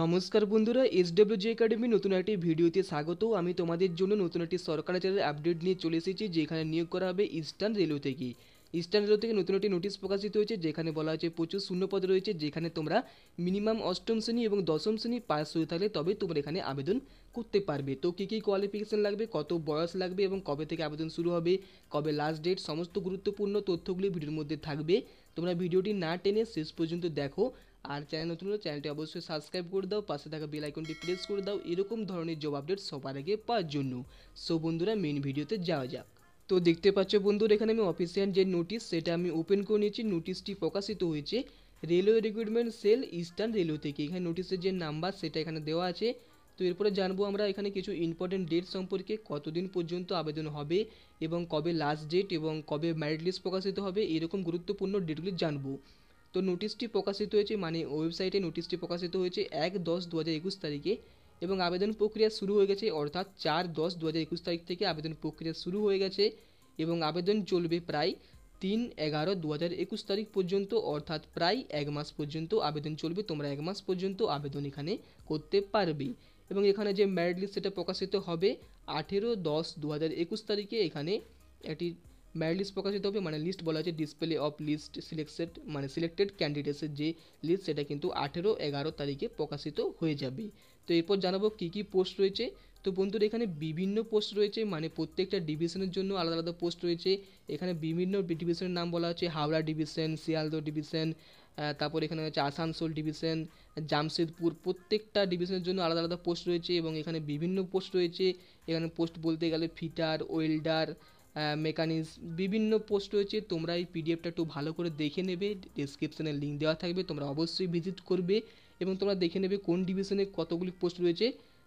নমস্কার বন্ধুরা এসডব্লিউজি একাডেমি নতুন একটি ভিডিওতে স্বাগত আমি তোমাদের জন্য নতুন একটি সরকারি চ্যানেল আপডেট নিয়ে চলে এসেছি যেখানে নিয়োগ করা হবে ইস্টার্ন রেলওয়ে থেকে ইস্টার্ন রেলওয়ে থেকে নতুন একটি নোটিশ প্রকাশিত হয়েছে যেখানে বলা হয়েছে প্রচুর শূন্যপদ রয়েছে যেখানে তোমরা মিনিমাম অষ্টম শ্রেণী এবং দশম শ্রেণী পাস হয়ে থাকলে তবে তোমরা এখানে আবেদন করতে পারবে তো কী কী কোয়ালিফিকেশান লাগবে কত বয়স লাগবে এবং কবে থেকে আবেদন শুরু হবে কবে লাস্ট ডেট সমস্ত গুরুত্বপূর্ণ তথ্যগুলি ভিডিওর মধ্যে থাকবে তোমরা ভিডিওটি না টেনে শেষ পর্যন্ত দেখো আর চ্যানেল নতুন হলে চ্যানেলটি অবশ্যই সাবস্ক্রাইব করে দাও পাশে থাকা বেল আইকনটি প্রেস করে দাও এরকম ধরনের জব আপডেট সবার আগে পাওয়ার জন্য সো বন্ধুরা মেন ভিডিওতে যাওয়া যাক তো দেখতে পাচ্ছ বন্ধুরা এখানে আমি অফিসিয়াল যে নোটিশ সেটা আমি ওপেন করে নিয়েছি নোটিশটি প্রকাশিত হয়েছে railway recruitment cell eastern railway থেকে এখানে নোটিশের যে নাম্বার সেটা এখানে দেওয়া আছে তো এরপরে জানবো আমরা এখানে কিছু ইম্পর্টেন্ট ডেট সম্পর্কে কতদিন পর্যন্ত আবেদন হবে এবং কবে লাস্ট ডেট এবং কবে ম্যারিট লিস্ট প্রকাশিত হবে এরকম গুরুত্বপূর্ণ ডেটগুলি জানবো তো নোটিশটি প্রকাশিত হয়েছে মানে ওয়েবসাইটে নোটিশটি প্রকাশিত হয়েছে এক দশ দু হাজার একুশ তারিখে এবং আবেদন প্রক্রিয়া শুরু হয়ে গেছে অর্থাৎ চার দশ দু হাজার একুশ তারিখ থেকে আবেদন প্রক্রিয়া শুরু হয়ে গেছে এবং আবেদন চলবে প্রায় তিন এগারো দু হাজার একুশ তারিখ পর্যন্ত অর্থাৎ প্রায় এক মাস পর্যন্ত আবেদন চলবে তোমরা এক মাস পর্যন্ত আবেদন এখানে করতে পারবে এবং এখানে যে ম্যারিট লিস্ট সেটা প্রকাশিত হবে আঠেরো দশ দু হাজার একুশ তারিখে এখানে একটি ম্যারিট লিস্ট প্রকাশিত হবে মানে লিস্ট বলা হচ্ছে ডিসপ্লে অফ লিস্ট সিলেক্টেড মানে সিলেক্টেড ক্যান্ডিডেটসের যে লিস্ট সেটা কিন্তু আঠেরো এগারো তারিখে প্রকাশিত হয়ে যাবে তো এরপর জানাবো কী কী পোস্ট রয়েছে তো বন্ধুরা এখানে বিভিন্ন পোস্ট রয়েছে মানে প্রত্যেকটা ডিভিশনের জন্য আলাদা আলাদা পোস্ট রয়েছে এখানে বিভিন্ন ডিভিশনের নাম বলা হচ্ছে হাওড়া ডিভিশন শিয়ালদহ ডিভিশন তারপর এখানে হচ্ছে আসানসোল ডিভিশন জামশেদপুর প্রত্যেকটা ডিভিশনের জন্য আলাদা আলাদা পোস্ট রয়েছে এবং এখানে বিভিন্ন পোস্ট রয়েছে এখানে পোস্ট বলতে গেলে ফিটার ওয়েল্ডার মেকানিজম বিভিন্ন পোস্ট রয়েছে তোমরা এই পিডিএফটা একটু ভালো করে দেখে নেবে ডিসক্রিপশানে লিঙ্ক দেওয়া থাকবে তোমরা অবশ্যই ভিজিট করবে এবং তোমরা দেখে নেবে কোন ডিভিশনে কতগুলি পোস্ট রয়েছে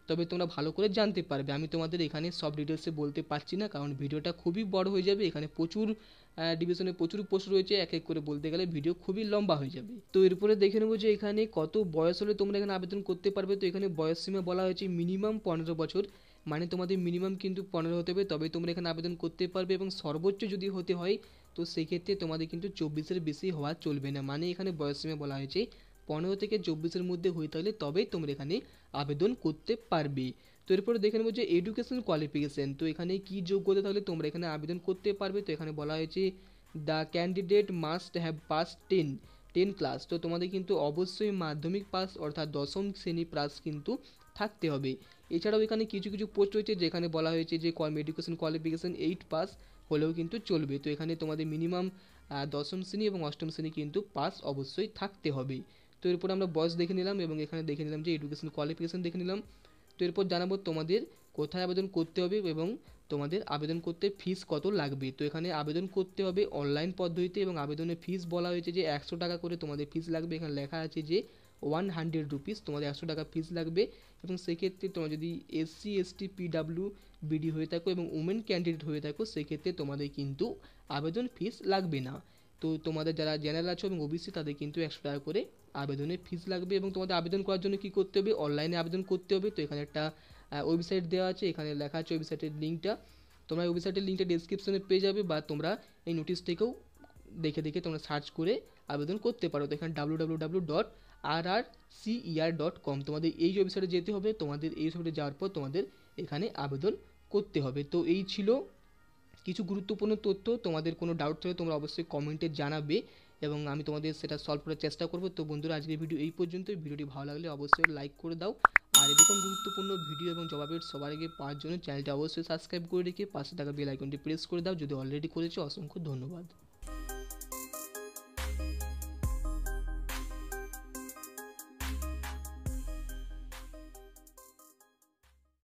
তবে তোমরা ভালো করে জানতে পারবে আমি তোমাদের এখানে সব ডিটেলসে বলতে পারছি না কারণ ভিডিওটা খুবই বড় হয়ে যাবে এখানে প্রচুর ডিভিশনে প্রচুর পোস্ট রয়েছে এক এক করে বলতে গেলে ভিডিও খুবই লম্বা হয়ে যাবে তো এরপরে দেখে নেবো যে এখানে কত বয়স হলে তোমরা এখানে আবেদন করতে পারবে তো এখানে বয়স সীমা বলা হয়েছে মিনিমাম পনেরো বছর মানে তোমাদের মিনিমাম কিন্তু পনেরো হতে হবে তবে তোমরা এখানে আবেদন করতে পারবে এবং সর্বোচ্চ যদি হতে হয় তো সেক্ষেত্রে তোমাদের কিন্তু চব্বিশের বেশি হওয়া চলবে না মানে এখানে বয়সসীমা বলা হয়েছে পনেরো থেকে চব্বিশের মধ্যে হয়ে থাকলে তবেই তোমরা এখানে আবেদন করতে পারবে তো এরপরে দেখে নেবো যে এডুকেশন কোয়ালিফিকেশান তো এখানে কী যোগ্যতা থাকলে তোমরা এখানে আবেদন করতে পারবে তো এখানে বলা হয়েছে the candidate must have pass ten ten class তো তোমাদের কিন্তু অবশ্যই মাধ্যমিক পাস অর্থাৎ দশম শ্রেণী পাস কিন্তু থাকতে হবে এছাড়াও এখানে কিছু কিছু পোস্ট রয়েছে যেখানে বলা হয়েছে যে এডুকেশন কোয়ালিফিকেশান এইট পাস হলেও কিন্তু চলবে তো এখানে তোমাদের মিনিমাম দশম শ্রেণী এবং অষ্টম শ্রেণী কিন্তু পাস অবশ্যই থাকতে হবে তো এরপর আমরা বয়স দেখে নিলাম এবং এখানে দেখে নিলাম যে এডুকেশন কোয়ালিফিকেশান দেখে নিলাম তো এরপর জানাবো তোমাদের কোথায় আবেদন করতে হবে এবং তোমাদের আবেদন করতে ফিস কত লাগবে তো এখানে আবেদন করতে হবে অনলাইন পদ্ধতিতে এবং আবেদনের ফিস বলা হয়েছে যে একশো টাকা করে তোমাদের ফিস লাগবে এখানে লেখা আছে যে ওয়ান হান্ড্রেড রুপিস তোমাদের একশো টাকা ফিস লাগবে এবং সেক্ষেত্রে তোমার যদি এসসি এসটি পিডাব্লিউ বিডি হয়ে থাকো এবং ওমেন ক্যান্ডিডেট হয়ে থাকো সেক্ষেত্রে তোমাদের কিন্তু আবেদন ফিস লাগবে না তো তোমাদের যারা জেনারেল আছো এবং ওবিসি তাদের কিন্তু একশো টাকা করে আবেদনের ফিস লাগবে এবং তোমাদের আবেদন করার জন্য কি করতে হবে অনলাইনে আবেদন করতে হবে তো এখানে একটা ওয়েবসাইট দেওয়া আছে এখানে লেখা আছে ওয়েবসাইটের লিঙ্কটা তোমরা ওয়েবসাইটের লিঙ্কটা ডিসক্রিপশনে পেয়ে যাবে বা তোমরা এই নোটিশটিকেও দেখে দেখে তোমরা সার্চ করে আবেদন করতে পারো তো এখানে W W W dot R R CER dot com তোমাদের এই ওয়েবসাইটে যেতে হবে তোমাদের এই ওয়েবসাইটে যাওয়ার পর তোমাদের এখানে আবেদন করতে হবে তো এই ছিল কিছু গুরুত্বপূর্ণ তথ্য তোমাদের কোনো ডাউট থাকলে তোমরা অবশ্যই কমেন্টে জানাবে এবং আমি তোমাদের সেটা সলভ করার চেষ্টা করব তো বন্ধুরা আজকের ভিডিও এই পর্যন্ত ভিডিওটি ভালো লাগলে অবশ্যই লাইক করে দাও আর এরকম গুরুত্বপূর্ণ ভিডিও এবং জবাবের সবার আগে পাওয়ার জন্য চ্যানেলটি অবশ্যই সাবস্ক্রাইব করে রেখে পাশে থাকা বেল আইকনটি প্রেস করে দাও যদি অলরেডি করেছো অসংখ্য ধন্যবাদ